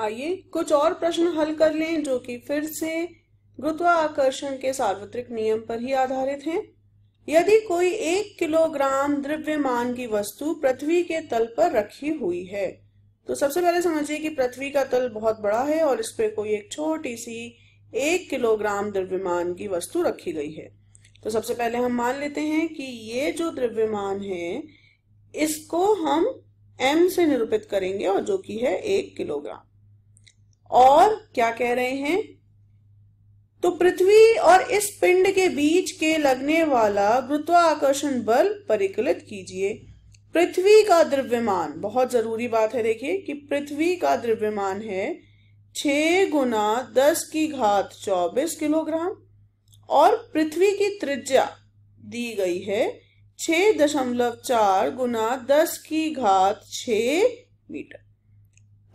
आइए कुछ और प्रश्न हल कर लें जो कि फिर से गुरुत्वाकर्षण के सार्वत्रिक नियम पर ही आधारित हैं। यदि कोई एक किलोग्राम द्रव्यमान की वस्तु पृथ्वी के तल पर रखी हुई है तो सबसे पहले समझिए कि पृथ्वी का तल बहुत बड़ा है और इस पर कोई एक छोटी सी एक किलोग्राम द्रव्यमान की वस्तु रखी गई है तो सबसे पहले हम मान लेते हैं कि ये जो द्रव्यमान है इसको हम एम से निरूपित करेंगे और जो कि है एक किलोग्राम और क्या कह रहे हैं तो पृथ्वी और इस पिंड के बीच के लगने वाला गुरुत्वाकर्षण बल परिकलित कीजिए पृथ्वी का द्रव्यमान बहुत जरूरी बात है देखिए कि पृथ्वी का द्रव्यमान है छ गुना दस की घात चौबीस किलोग्राम और पृथ्वी की त्रिज्या दी गई है छ दशमलव चार गुना दस की घात छ मीटर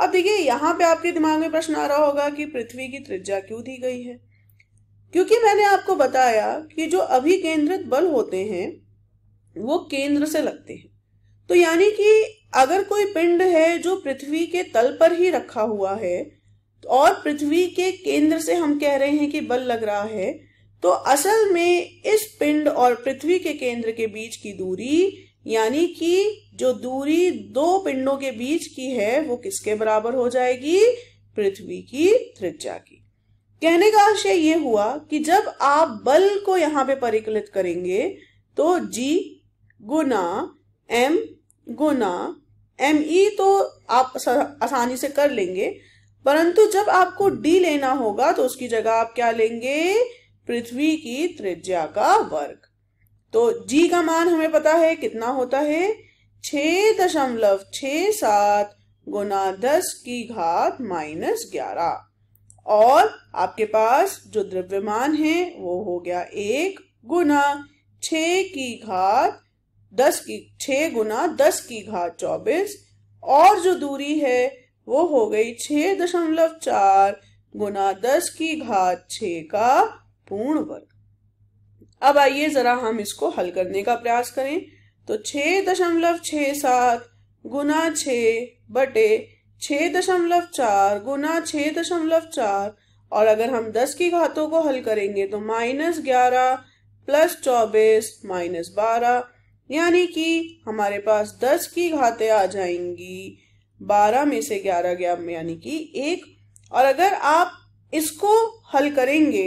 अब देखिए यहाँ पे आपके दिमाग में प्रश्न आ रहा होगा कि पृथ्वी की त्रिज्या क्यों दी गई है क्योंकि मैंने आपको बताया कि जो अभिकेंद्रित बल होते हैं वो केंद्र से लगते हैं तो यानी कि अगर कोई पिंड है जो पृथ्वी के तल पर ही रखा हुआ है और पृथ्वी के केंद्र से हम कह रहे हैं कि बल लग रहा है तो असल में इस पिंड और पृथ्वी के केंद्र के बीच की दूरी यानी कि जो दूरी दो पिंडों के बीच की है वो किसके बराबर हो जाएगी पृथ्वी की त्रिज्या की कहने का आशय ये हुआ कि जब आप बल को यहाँ पे परिकलित करेंगे तो जी गुना एम गुना एम ई e तो आप आसानी से कर लेंगे परंतु जब आपको डी लेना होगा तो उसकी जगह आप क्या लेंगे पृथ्वी की त्रिज्या का वर्ग तो जी का मान हमें पता है कितना होता है छ दशमलव छ सात गुना दस की घात माइनस ग्यारह और आपके पास जो द्रव्यमान है वो हो गया एक गुना छ की घात दस की छ गुना दस की घात चौबीस और जो दूरी है वो हो गई छ दशमलव चार गुना दस की घात छ का पूर्ण वर्ग अब आइए जरा हम इसको हल करने का प्रयास करें तो छ दशमलव छ सात गुना छ बटे छ दशमलव चार गुना छ दशमलव चार और अगर हम दस की घातों को हल करेंगे तो माइनस ग्यारह प्लस चौबीस माइनस बारह यानी कि हमारे पास दस की घातें आ जाएंगी बारह में से ग्यारह गया यानी कि एक और अगर आप इसको हल करेंगे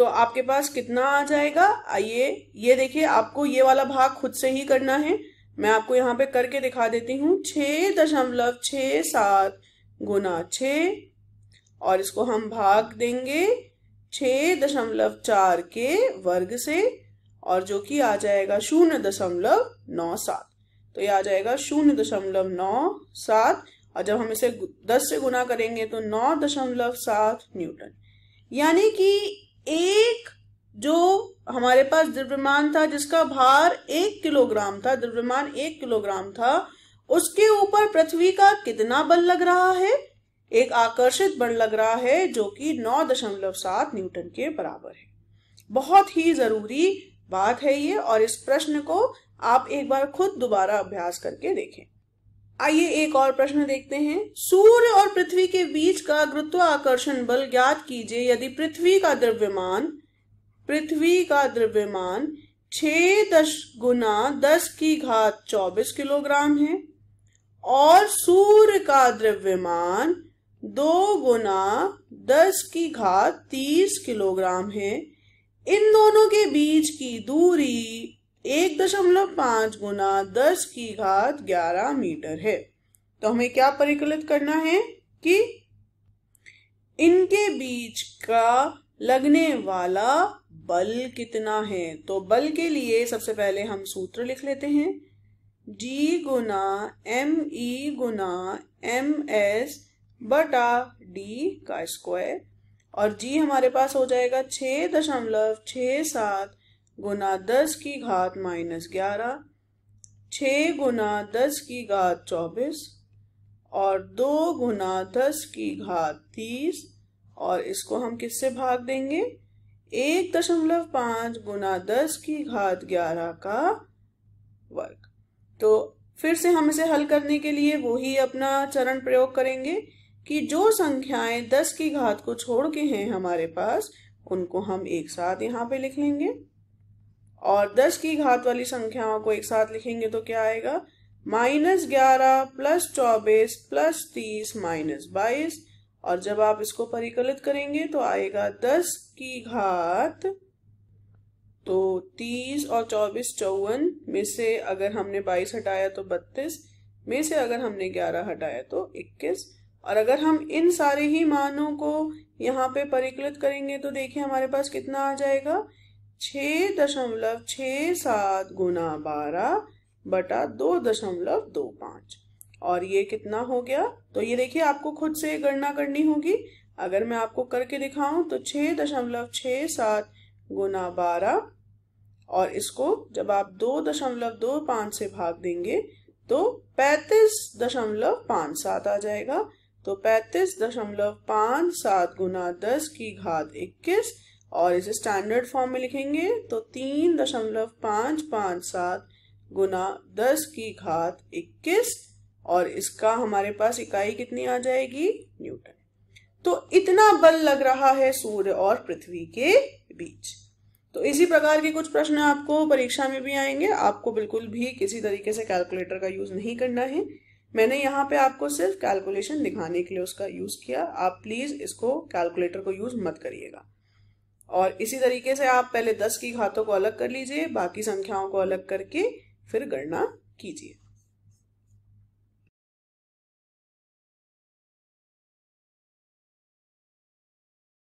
तो आपके पास कितना आ जाएगा आइए ये देखिए आपको ये वाला भाग खुद से ही करना है मैं आपको यहाँ पे करके दिखा देती हूँ छ दशमलव छ सात गुना छ और इसको हम भाग देंगे छ दशमलव चार के वर्ग से और जो कि आ जाएगा शून्य दशमलव नौ सात तो ये आ जाएगा शून्य दशमलव नौ सात और जब हम इसे दस से गुना करेंगे तो नौ दशमलव सात न्यूटन यानी कि एक जो हमारे पास द्रव्यमान था जिसका भार एक किलोग्राम था द्रव्यमान एक किलोग्राम था उसके ऊपर पृथ्वी का कितना बल लग रहा है एक आकर्षित बल लग रहा है जो कि 9.7 न्यूटन के बराबर है बहुत ही जरूरी बात है ये और इस प्रश्न को आप एक बार खुद दोबारा अभ्यास करके देखें आइए एक और प्रश्न देखते हैं सूर्य और पृथ्वी के बीच का गुरुत्वाकर्षण बल ज्ञात कीजिए यदि पृथ्वी का द्रव्यमान पृथ्वी का द्रव्यमान छ दश गुना दस की घात चौबीस किलोग्राम है और सूर्य का द्रव्यमान दो गुना दस की घात तीस किलोग्राम है इन दोनों के बीच की दूरी एक दशमलव पाँच गुना दस की घात ग्यारह मीटर है तो हमें क्या परिकलित करना है कि इनके बीच का लगने वाला बल कितना है तो बल के लिए सबसे पहले हम सूत्र लिख लेते हैं जी गुना एम ई गुना एम एस बटा डी का स्क्वायर और जी हमारे पास हो जाएगा छ दशमलव छ सात गुना दस की घात माइनस ग्यारह छ गुना दस की घात चौबीस और दो गुना दस की घात तीस और इसको हम किससे भाग देंगे एक दशमलव पाँच गुना दस की घात ग्यारह का वर्ग तो फिर से हम इसे हल करने के लिए वही अपना चरण प्रयोग करेंगे कि जो संख्याएं दस की घात को छोड़ के हैं हमारे पास उनको हम एक साथ यहाँ पे लिख लेंगे और दस की घात वाली संख्याओं को एक साथ लिखेंगे तो क्या आएगा माइनस ग्यारह प्लस चौबीस प्लस तीस माइनस बाईस और जब आप इसको परिकलित करेंगे तो आएगा दस की घात तो तीस और चौबीस चौवन में से अगर हमने बाईस हटाया तो बत्तीस में से अगर हमने ग्यारह हटाया तो इक्कीस और अगर हम इन सारे ही मानों को यहाँ पे परिकलित करेंगे तो देखिए हमारे पास कितना आ जाएगा छ दशमलव छ सात गुना बारह बटा दो दशमलव दो पाँच और ये कितना हो गया तो ये देखिए आपको खुद से गणना करनी होगी अगर मैं आपको करके दिखाऊं तो छः दशमलव छः सात गुना बारह और इसको जब आप दो दशमलव दो पाँच से भाग देंगे तो पैंतीस दशमलव पाँच सात आ जाएगा तो पैंतीस दशमलव पाँच सात गुना दस की घात इक्कीस और इसे स्टैंडर्ड फॉर्म में लिखेंगे तो तीन दशमलव पाँच पाँच सात गुना दस की घात इक्कीस और इसका हमारे पास इकाई कितनी आ जाएगी न्यूटन तो इतना बल लग रहा है सूर्य और पृथ्वी के बीच तो इसी प्रकार के कुछ प्रश्न आपको परीक्षा में भी आएंगे आपको बिल्कुल भी किसी तरीके से कैलकुलेटर का यूज नहीं करना है मैंने यहाँ पे आपको सिर्फ कैलकुलेशन दिखाने के लिए उसका यूज किया आप प्लीज इसको कैलकुलेटर को यूज मत करिएगा और इसी तरीके से आप पहले दस की घातों को अलग कर लीजिए बाकी संख्याओं को अलग करके फिर गणना कीजिए